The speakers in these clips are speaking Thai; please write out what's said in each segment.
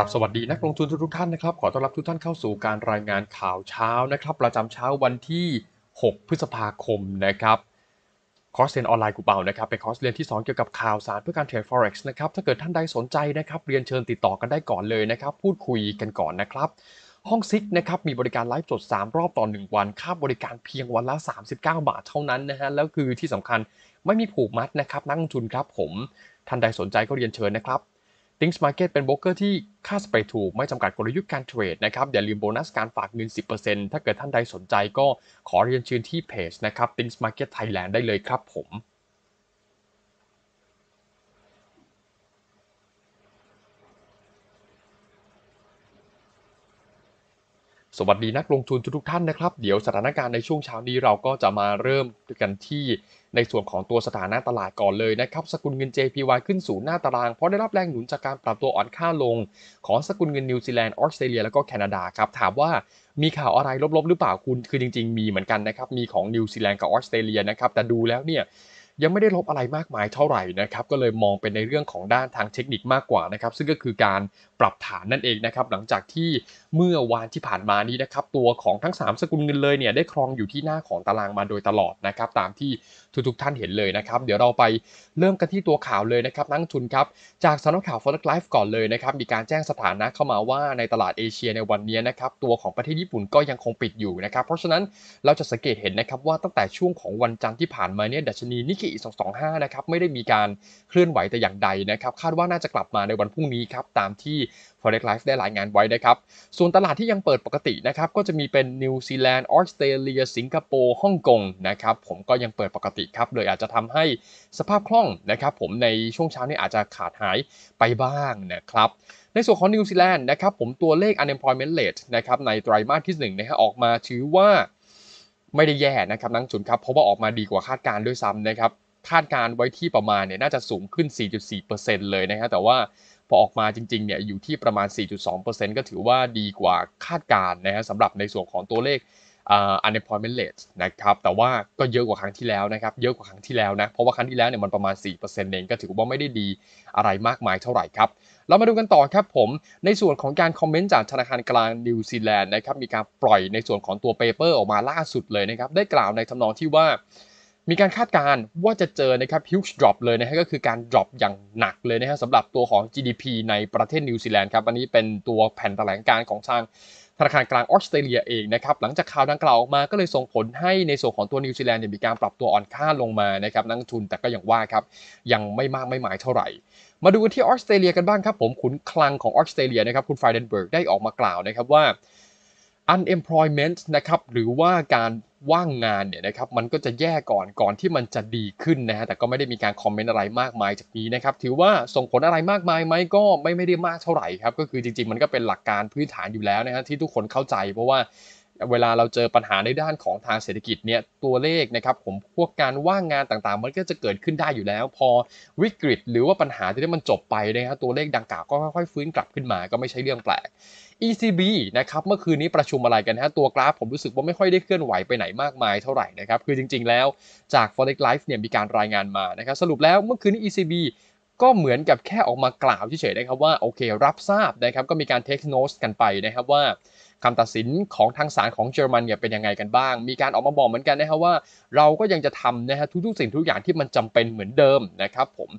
ครับสวัสดี นักลงทุนทุกท่านนะครับขอต้อนรับทุกท่านเข้าสู่การรายงานข่าวเช้านะครับประจำเช้าวันที่ 6 พฤษภาคมนะครับคอร์สเรียนออนไลน์กูเปานะครับเป็นคอร์สเรียนที่2เกี่ยวกับข่าวสารเพื่อการเทรด forex นะครับถ้าเกิดท่านใดสนใจนะครับเรียนเชิญติดต่อกันได้ก่อนเลยนะครับพูดคุยกันก่อนนะครับ ห้องซิกนะครับมีบริการไลฟ์สด3 รอบต่อ 1 วันค่าบริการเพียงวันละ 39 บาทเท่านั้นนะฮะแล้วคือที่สำคัญไม่มีผูกมัดนะครับนักลงทุนครับผม ท่านใดสนใจก็เรียนเชิญนะครับ i n ม s Market เป็นโบรกเกอร์ที่ค่าสเปรดถูก ไม่จำกัดกลยุทธ์การเทรดนะครับอย่าลืมโบนัสการฝากเงิน 10%ถ้าเกิดท่านใดสนใจก็ขอเรียนเชิญที่เพจนะครับ t h i n g s Market Thailand ได้เลยครับผมสวัสดี นักลงทุนทุกท่านนะครับ เดี๋ยวสถานการณ์ในช่วงเช้านี้เราก็จะมาเริ่มกันที่ในส่วนของตัวสถานะตลาดก่อนเลยนะครับ สกุลเงิน JPY ขึ้นสู่หน้าตาราง เพราะได้รับแรงหนุนจากการปรับตัวอ่อนค่าลง ของสกุลเงินนิวซีแลนด์ออสเตรเลียแล้วก็แคนาดาครับ ถามว่ามีข่าวอะไรลบๆหรือเปล่าคุณคือจริงๆมีเหมือนกันนะครับมีของนิวซีแลนด์กับออสเตรเลียนะครับแต่ดูแล้วเนี่ยยังไม่ได้ลบอะไรมากมายเท่าไหร่นะครับก็เลยมองเป็นในเรื่องของด้านทางเทคนิคมากกว่านะครับซึ่งก็คือการปรับฐานนั่นเองนะครับหลังจากที่เมื่อวานที่ผ่านมานี้นะครับตัวของทั้ง 3 สกุลเงินเลยเนี่ยได้ครองอยู่ที่หน้าของตารางมาโดยตลอดนะครับตามที่ทุกๆท่านเห็นเลยนะครับเดี๋ยวเราไปเริ่มกันที่ตัวข่าวเลยนะครับ นักทุนครับ จากสำนักข่าว Forex ไลฟ์ก่อนเลยนะครับมีการแจ้งสถานะเข้ามาว่าในตลาดเอเชียในวันนี้นะครับตัวของประเทศญี่ปุ่นก็ยังคงปิดอยู่นะครับเพราะฉะนั้นเราจะสังเกตเห็นนะครับว่าตั้งแต่ช่วงของวันจันทร์ที่ผ่านมาเนี่ยดัชนีนิกิ225 นะครับไม่ได้มีการเคลื่อนไหวแต่อย่างใดนะครับคาดว่าน่าจะกลับมาในวันพรุ่งนี้ครับตามที่ Forex Live ได้รายงานไว้นะครับส่วนตลาดที่ยังเปิดปกตินะครับก็จะมีเป็นนิวซีแลนด์ออสเตรเลียสิงคโปร์ฮ่องกงนะครับผมก็ยังเปิดปกติครับเลยอาจจะทำให้สภาพคล่องนะครับผมในช่วงเช้านี้อาจจะขาดหายไปบ้างนะครับในส่วนของนิวซีแลนด์นะครับผมตัวเลข unemployment rate นะครับในไตรมาสที่1นะฮะออกมาถือว่าไม่ได้แย่นะครับนักจุนครับ เพราะว่าออกมาดีกว่าคาดการด้วยซ้ำนะครับคาดการไว้ที่ประมาณเนี่ยน่าจะสูงขึ้น 4.4%เลยนะครับแต่ว่าพอออกมาจริงๆ เนี่ยอยู่ที่ประมาณ 4.2%ก็ถือว่าดีกว่าคาดการนะฮะสำหรับในส่วนของตัวเลข unemployment rate นะครับแต่ว่าก็เยอะกว่าครั้งที่แล้วนะครับเยอะกว่าครั้งที่แล้วนะเพราะว่าครั้งที่แล้วเนี่ยมันประมาณ 4%เองก็ถือว่าไม่ได้ดีอะไรมากมายเท่าไหร่ครับเรามาดูกันต่อครับผมในส่วนของการคอมเมนต์จากธนาคารกลางนิวซีแลนด์นะครับมีการปล่อยในส่วนของตัวเปเปอร์ออกมาล่าสุดเลยนะครับได้กล่าวในทำนองที่ว่ามีการคาดการณ์ว่าจะเจอนะครับ huge drop เลยนะฮะก็คือการ drop อย่างหนักเลยนะฮะสำหรับตัวของ GDP ในประเทศนิวซีแลนด์ครับอันนี้เป็นตัวแผ่นแถลงการของทางธนาคารกลางออสเตรเลียเองนะครับหลังจากข่าวดังกล่าวออกมาก็เลยส่งผลให้ในส่วนของตัวนิวซีแลนด์มีการปรับตัวอ่อนค่าลงมานะครับนักทุนแต่ก็อย่างว่าครับยังไม่มากไม่หมายเท่าไหร่ มาดูกันที่ออสเตรเลียกันบ้างครับผมขุนคลังของออสเตรเลียนะครับคุณไฟเดนเบิร์กได้ออกมากล่าวนะครับว่า unemployment นะครับหรือว่าการว่างงานเนี่ยนะครับมันก็จะแย่ก่อนก่อนที่มันจะดีขึ้นนะฮะแต่ก็ไม่ได้มีการคอมเมนต์อะไรมากมายจากนี้นะครับถือว่าส่งผลอะไรมากมายไหมก็ไม่ไม่ได้มากเท่าไหร่ครับก็คือจริงๆ มันก็เป็นหลักการพื้นฐานอยู่แล้วนะฮะที่ทุกคนเข้าใจเพราะว่าเวลาเราเจอปัญหาในด้านของทางเศรษฐกิจเนี่ยตัวเลขนะครับผมพวกการว่างงานต่างๆ มันก็จะเกิดขึ้นได้อยู่แล้วพอวิกฤตหรือว่าปัญหาที่มันจบไปนะครับตัวเลขดังกล่าวก็ค่อยๆ ฟื้นกลับขึ้นมาก็ไม่ใช่เรื่องแปลก ECB นะครับเมื่อคืนนี้ประชุมอะไรกันฮะตัวกราฟผมรู้สึกว่าไม่ค่อยได้เคลื่อนไหวไปไหนมากมายเท่าไหร่นะครับคือจริงๆแล้วจาก Forex l i f e เนี่ยมีการรายงานมานะครับสรุปแล้วเมื่อคืนนี้ ECB ก็เหมือนกับแค่ออกมากล่าวเฉยๆนะครับว่าโอเค รับทราบนะครับก็มีการเทคโนสกันไปนะครับว่าคำตัดสินของทางศาลของเยอรมันเนี่ยเป็นยังไงกันบ้าง มีการออกมาบอกเหมือนกันนะครับว่าเราก็ยังจะทำนะฮะทุกๆ สิ่งทุกอย่างที่มันจำเป็นเหมือนเดิมนะครับผม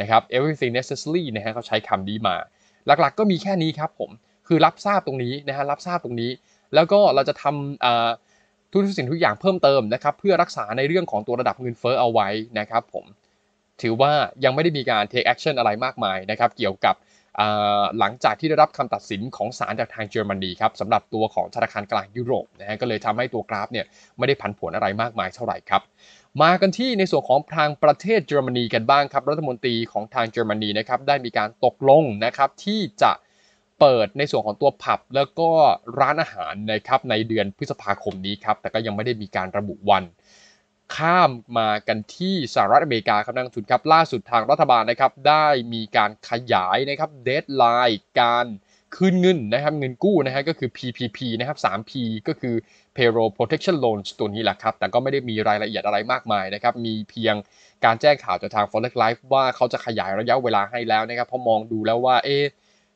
นะครับ everything necessary นะฮะเขาใช้คำนี้มา หลักๆ ก็มีแค่นี้ครับผมคือรับทราบตรงนี้นะฮะรับทราบตรงนี้แล้วก็เราจะทำทุกสิ่งทุกอย่างเพิ่มเติมนะครับเพื่อรักษาในเรื่องของตัวระดับเงินเฟ้อเอาไว้นะครับผมถือว่ายังไม่ได้มีการ take action อะไรมากมายนะครับเกี่ยวกับหลังจากที่ได้รับคำตัดสินของศาลจากทางเยอรมนีครับสำหรับตัวของธนาคารกลางยุโรปนะฮะก็เลยทำให้ตัวกราฟเนี่ยไม่ได้ผันผวนอะไรมากมาย เท่าไหร่ครับมากันที่ในส่วนของทางประเทศเยอรมนีกันบ้างครับรัฐมนตรีของทางเยอรมนีนะครับได้มีการตกลงนะครับที่จะเปิดในส่วนของตัวผับแล้วก็ร้านอาหารนะครับในเดือนพฤษภาคมนี้ครับ แต่ก็ยังไม่ได้มีการระบุวัน ข้ามมากันที่สหรัฐอเมริกา ครับนักทุนครับ ล่าสุดทางรัฐบาลนะครับได้มีการขยายนะครับเดทไลน์การคืนเงินนะครับเงินกู้นะฮะก็คือ PPP นะครับ 3P ก็คือ Payroll Protection Loans ตัวนี้แหละครับ แต่ก็ไม่ได้มีรายละเอียดอะไรมากมายนะครับ มีเพียงการแจ้งข่าวจากทาง Forex Life ว่าเขาจะขยายระยะเวลาให้แล้วนะครับเพราะมองดูแล้วว่าเอ๊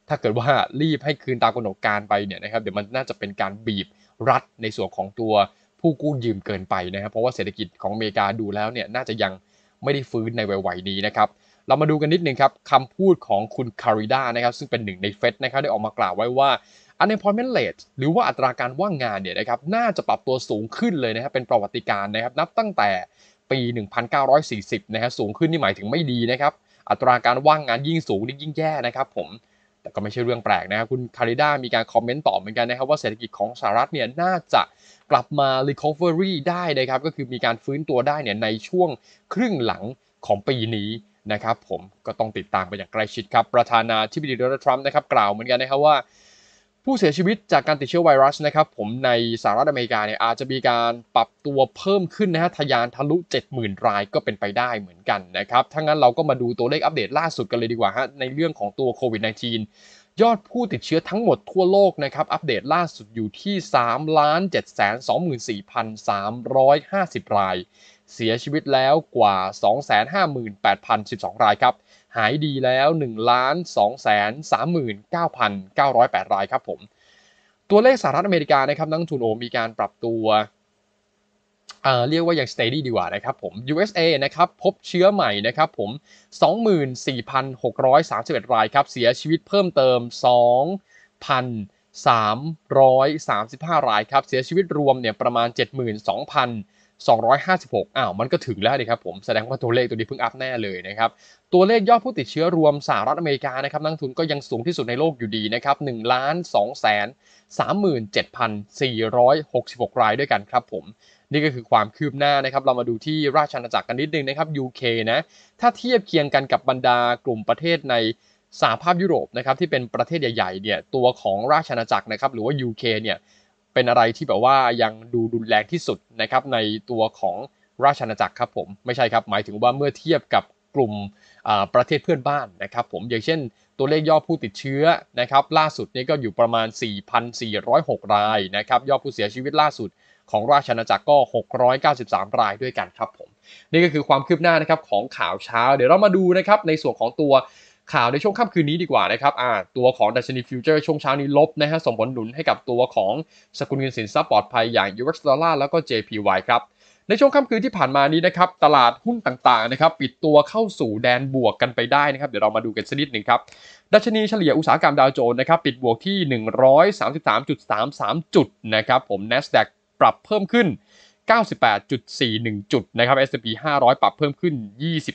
ถ้าเกิดว่ารีบให้คืนตามกำหนดการไปเนี่ยนะครับเดี๋ยวมันน่าจะเป็นการบีบรัดในส่วนของตัวผู้กู้ยืมเกินไปนะครับ เพราะว่าเศรษฐกิจของอเมริกาดูแล้วเนี่ยน่าจะยังไม่ได้ฟื้นในไวๆนี้นะครับเรามาดูกันนิดนึงครับคำพูดของคุณคาริดานะครับซึ่งเป็นหนึ่งในเฟดนะครับได้ออกมากล่าวไว้ว่า unemployment rate หรือว่าอัตราการว่างงานเนี่ยนะครับน่าจะปรับตัวสูงขึ้นเลยนะครับเป็นประวัติการนะครับ นับตั้งแต่ปี 1940นะครับสูงขึ้นนี่หมายถึงไม่ดีนะครับอัตราการว่างงานยิ่งสูงนี่ยิ่งแย่นะครับ ผมแต่ก็ไม่ใช่เรื่องแปลกนะครับ คุณคาริด้ามีการคอมเมนต์ตอบเหมือนกันนะครับ ว่าเศรษฐกิจของสหรัฐเนี่ย น่าจะกลับมา recovery ได้นะครับ ก็คือมีการฟื้นตัวได้เนี่ยในช่วงครึ่งหลังของปีนี้นะครับ ผมก็ต้องติดตามไปอย่างใกล้ชิดครับประธานาธิบดีโดนัลด์ทรัมป์นะครับ กล่าวเหมือนกันนะครับว่าผู้เสียชีวิตจากการติดเชื้อไวรัสนะครับ ผมในสหรัฐอเมริกาเนี่ยอาจจะมีการปรับตัวเพิ่มขึ้นนะฮะทะยานทะลุ 70,000 รายก็เป็นไปได้เหมือนกันนะครับ ถ้างั้นเราก็มาดูตัวเลขอัปเดตล่าสุดกันเลยดีกว่าฮะในเรื่องของตัวโควิด -19 ยอดผู้ติดเชื้อทั้งหมดทั่วโลกนะครับ อัปเดตล่าสุดอยู่ที่3ล้าน7 2 4 3 5 0 ราย เสียชีวิตแล้วกว่า 258,012 รายครับหายดีแล้ว1ล้าน2แสน39,908 รายครับผม ตัวเลขสหรัฐอเมริกานะครับนักทุนโอมีการปรับตัวเอ่เรียกว่าอย่าง steady ดีกว่านะครับผม USA นะครับพบเชื้อใหม่นะครับผม 24,631รายครับ เสียชีวิตเพิ่มเติม 2,335 รายครับ เสียชีวิตรวมเนี่ยประมาณ 72,000 256อ้าว มันก็ถึงแล้วดิครับผม แสดงว่าตัวเลขตัวนี้เพิ่งอัพแน่เลยนะครับ ตัวเลขยอดผู้ติดเชื้อรวมสหรัฐอเมริกานะครับ นักทุนก็ยังสูงที่สุดในโลกอยู่ดีนะครับ1ล้าน2แสน37,466 รายด้วยกันครับผม นี่ก็คือความคืบหน้านะครับ เรามาดูที่ราชอาณาจักรกันนิดนึงนะครับ UK นะ ถ้าเทียบเคียงกันกับบรรดากลุ่มประเทศในสหภาพยุโรปนะครับ ที่เป็นประเทศใหญ่ๆ เนี่ย ตัวของราชอาณาจักรนะครับ หรือว่า UK เนี่ยเป็นอะไรที่แบบว่ายังดูรุนแรงที่สุดนะครับในตัวของราชอาณาจักรครับผม ไม่ใช่ครับหมายถึงว่าเมื่อเทียบกับกลุ่มประเทศเพื่อนบ้านนะครับผมอย่างเช่นตัวเลขยอดผู้ติดเชื้อนะครับล่าสุดนี้ก็อยู่ประมาณ 4,406 รายนะครับยอดผู้เสียชีวิตล่าสุดของราชอาณาจักรก็ 693 รายด้วยกันครับผม นี่ก็คือความคืบหน้านะครับของข่าวเช้า เดี๋ยวเรามาดูนะครับในส่วนของตัวข่าวในช่วงค่ำคืนนี้ดีกว่านะครับ ตัวของดัชนีฟิวเจอร์ช่วงเช้านี้ลบนะฮะส่งผลหนุนให้กับตัวของสกุลเงินสินทรัพย์ปลอดภัย อย่าง US ดอลลาร์แล้วก็ JPY ครับในช่วงค่ำคืนที่ผ่านมานี้นะครับ ตลาดหุ้นต่างๆนะครับปิดตัวเข้าสู่แดนบวกกันไปได้นะครับ เดี๋ยวเรามาดูกันสักนิดหนึ่งครับ ดัชนีเฉลี่ยอุตสาหกรรมดาวโจนส์นะครับปิดบวกที่133.33จุดนะครับผม NASDAQ ปรับเพิ่มขึ้น98.41 จุดนะครับ S&P 500 ปรับเพิ่มขึ้น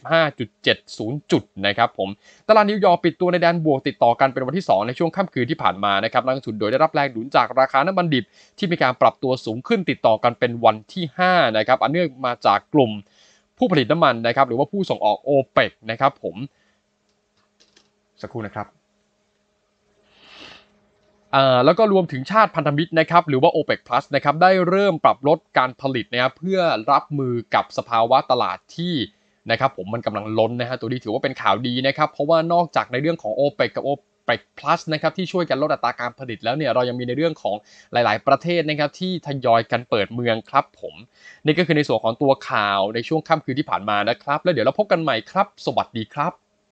25.70 จุดนะครับผมตลาดนิวยอร์กปิดตัวในแดนบวกติดต่อกันเป็นวันที่ 2 ในช่วงค่ำคืนที่ผ่านมานะครับลังสุดโดยได้รับแรงหนุนจากราคาน้ำมันดิบที่มีการปรับตัวสูงขึ้นติดต่อกันเป็นวันที่5นะครับอันเนื่องมาจากกลุ่มผู้ผลิตน้ำมันนะครับหรือว่าผู้ส่งออกโอเปกนะครับผมสักครู่นะครับแล้วก็รวมถึงชาติพันธมิตรนะครับหรือว่า OPEC Plus นะครับได้เริ่มปรับลดการผลิตนะครับเพื่อรับมือกับสภาวะตลาดที่นะครับ ผมมันกำลังล้นนะฮะตัวนี้ถือว่าเป็นข่าวดีนะครับ เพราะว่านอกจากในเรื่องของ o p e ปกับ OPEC Plus นะครับที่ช่วยกันลดอัตราการผลิตแล้วเนี่ย เรายังมีในเรื่องของหลาย ๆ ประเทศนะครับที่ทยอยกันเปิดเมืองครับผมนี่ก็คือในส่วนของตัวข่าวในช่วงค่ำคืนที่ผ่านมานะครับแล้วเดี๋ยวเราพบกันใหม่ครับสวัสดีครับ